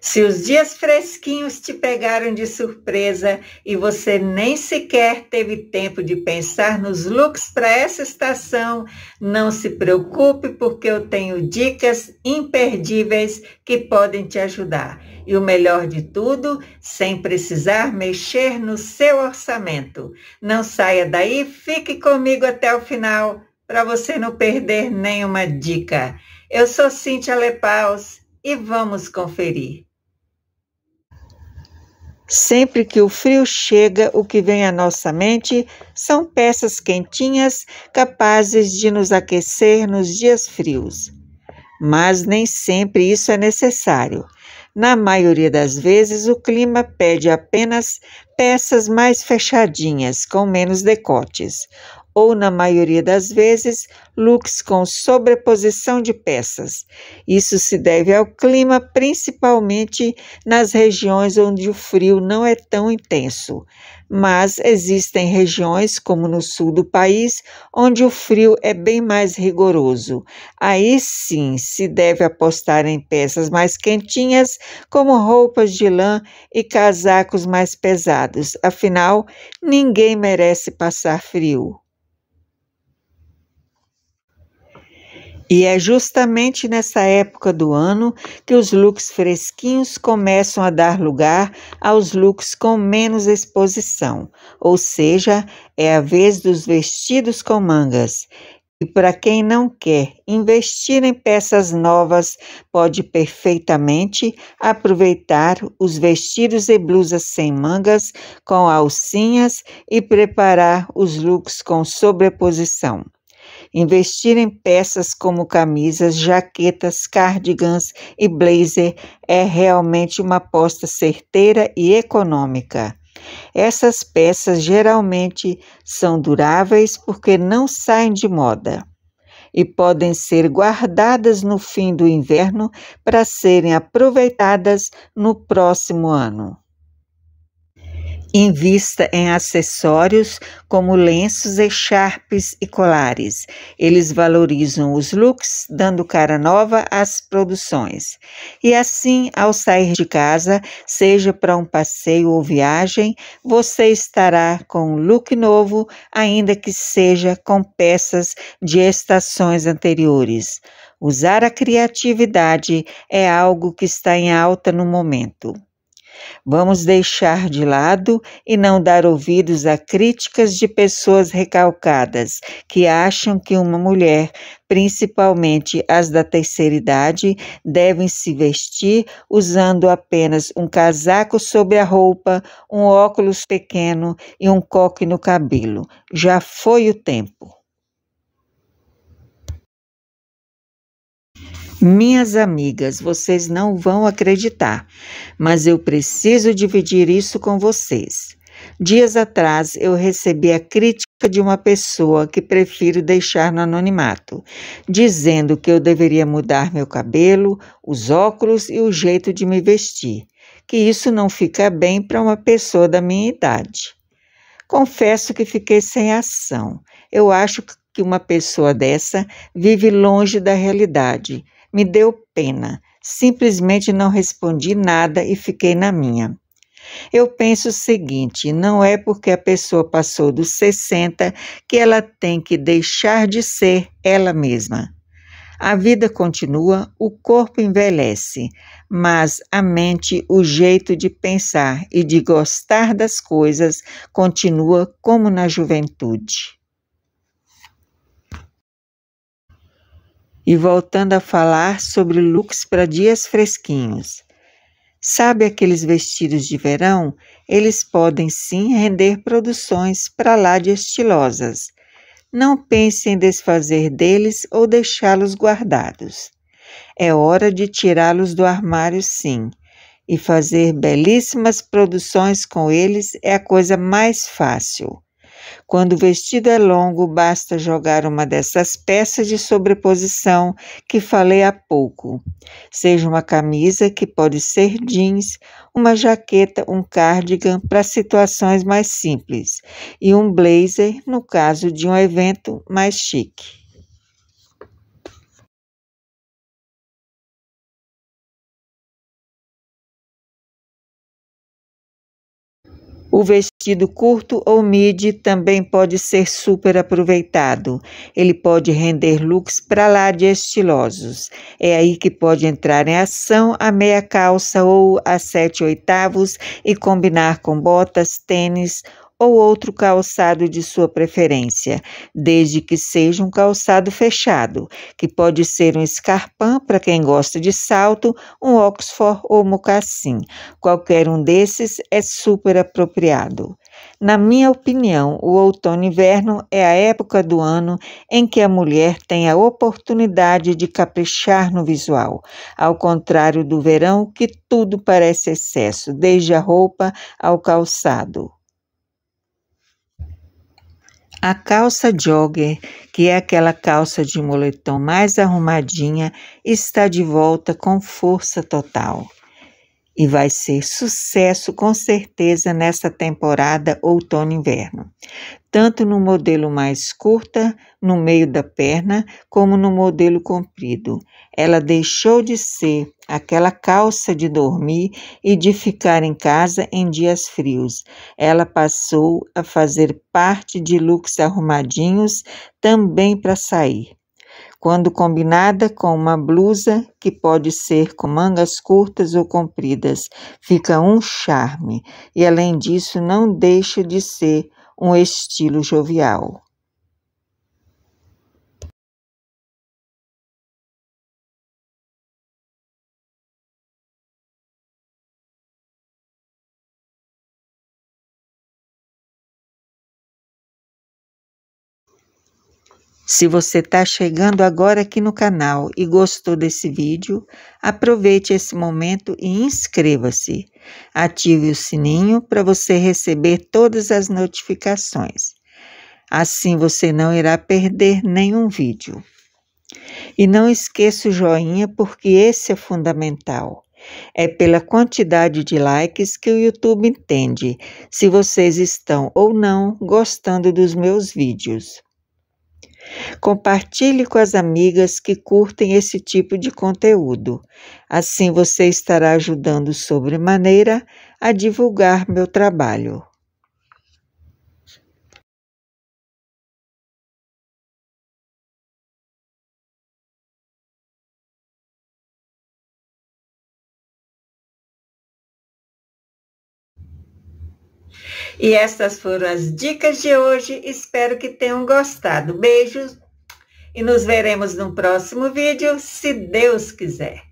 Se os dias fresquinhos te pegaram de surpresa e você nem sequer teve tempo de pensar nos looks para essa estação, não se preocupe, porque eu tenho dicas imperdíveis que podem te ajudar. E o melhor de tudo, sem precisar mexer no seu orçamento. Não saia daí, fique comigo até o final para você não perder nenhuma dica. Eu sou Cintia Lepaus e vamos conferir. Sempre que o frio chega, o que vem à nossa mente são peças quentinhas capazes de nos aquecer nos dias frios. Mas nem sempre isso é necessário. Na maioria das vezes, o clima pede apenas peças mais fechadinhas, com menos decotes, ou, na maioria das vezes, looks com sobreposição de peças. Isso se deve ao clima, principalmente nas regiões onde o frio não é tão intenso. Mas existem regiões, como no sul do país, onde o frio é bem mais rigoroso. Aí sim se deve apostar em peças mais quentinhas, como roupas de lã e casacos mais pesados. Afinal, ninguém merece passar frio. E é justamente nessa época do ano que os looks fresquinhos começam a dar lugar aos looks com menos exposição, ou seja, é a vez dos vestidos com mangas. E para quem não quer investir em peças novas, pode perfeitamente aproveitar os vestidos e blusas sem mangas com alcinhas e preparar os looks com sobreposição. Investir em peças como camisas, jaquetas, cardigans e blazer é realmente uma aposta certeira e econômica. Essas peças geralmente são duráveis porque não saem de moda e podem ser guardadas no fim do inverno para serem aproveitadas no próximo ano. Invista em acessórios como lenços, echarpes e colares. Eles valorizam os looks, dando cara nova às produções. E assim, ao sair de casa, seja para um passeio ou viagem, você estará com um look novo, ainda que seja com peças de estações anteriores. Usar a criatividade é algo que está em alta no momento. Vamos deixar de lado e não dar ouvidos a críticas de pessoas recalcadas que acham que uma mulher, principalmente as da terceira idade, devem se vestir usando apenas um casaco sobre a roupa, um óculos pequeno e um coque no cabelo. Já foi o tempo. Minhas amigas, vocês não vão acreditar, mas eu preciso dividir isso com vocês. Dias atrás eu recebi a crítica de uma pessoa que prefiro deixar no anonimato, dizendo que eu deveria mudar meu cabelo, os óculos e o jeito de me vestir, que isso não fica bem para uma pessoa da minha idade. Confesso que fiquei sem ação. Eu acho que uma pessoa dessa vive longe da realidade me deu pena. Simplesmente não respondi nada e fiquei na minha. Eu penso o seguinte: não é porque a pessoa passou dos 60 que ela tem que deixar de ser ela mesma. A vida continua, o corpo envelhece, mas a mente, o jeito de pensar e de gostar das coisas continua como na juventude. e voltando a falar sobre looks para dias fresquinhos. Sabe aqueles vestidos de verão? Eles podem sim render produções para lá de estilosas. Não pense em desfazer deles ou deixá-los guardados. É hora de tirá-los do armário, sim, e fazer belíssimas produções com eles é a coisa mais fácil. Quando o vestido é longo, basta jogar uma dessas peças de sobreposição que falei há pouco. Seja uma camisa, que pode ser jeans, uma jaqueta, um cardigan para situações mais simples, e um blazer no caso de um evento mais chique. O vestido curto ou midi também pode ser super aproveitado. Ele pode render looks para lá de estilosos. É aí que pode entrar em ação a meia calça ou a sete oitavos e combinar com botas, tênis ou outro calçado de sua preferência, desde que seja um calçado fechado, que pode ser um escarpão para quem gosta de salto, um oxford ou mocassim. Qualquer um desses é super apropriado. Na minha opinião, o outono e inverno é a época do ano em que a mulher tem a oportunidade de caprichar no visual, ao contrário do verão, que tudo parece excesso, desde a roupa ao calçado. A calça jogger, que é aquela calça de moletom mais arrumadinha, está de volta com força total e vai ser sucesso com certeza nessa temporada outono-inverno, tanto no modelo mais curta, no meio da perna, como no modelo comprido. Ela deixou de ser aquela calça de dormir e de ficar em casa em dias frios. Ela passou a fazer parte de looks arrumadinhos também para sair quando combinada com uma blusa que pode ser com mangas curtas ou compridas, fica um charme e, além disso, não deixa de ser um estilo jovial. Se você está chegando agora aqui no canal e gostou desse vídeo, aproveite esse momento e inscreva-se. Ative o sininho para você receber todas as notificações. Assim você não irá perder nenhum vídeo. E não esqueça o joinha porque esse é fundamental. É pela quantidade de likes que o YouTube entende se vocês estão ou não gostando dos meus vídeos. Compartilhe com as amigas que curtem esse tipo de conteúdo. Assim você estará ajudando sobremaneira a divulgar meu trabalho. E estas foram as dicas de hoje. Espero que tenham gostado. Beijos e nos veremos no próximo vídeo, se Deus quiser.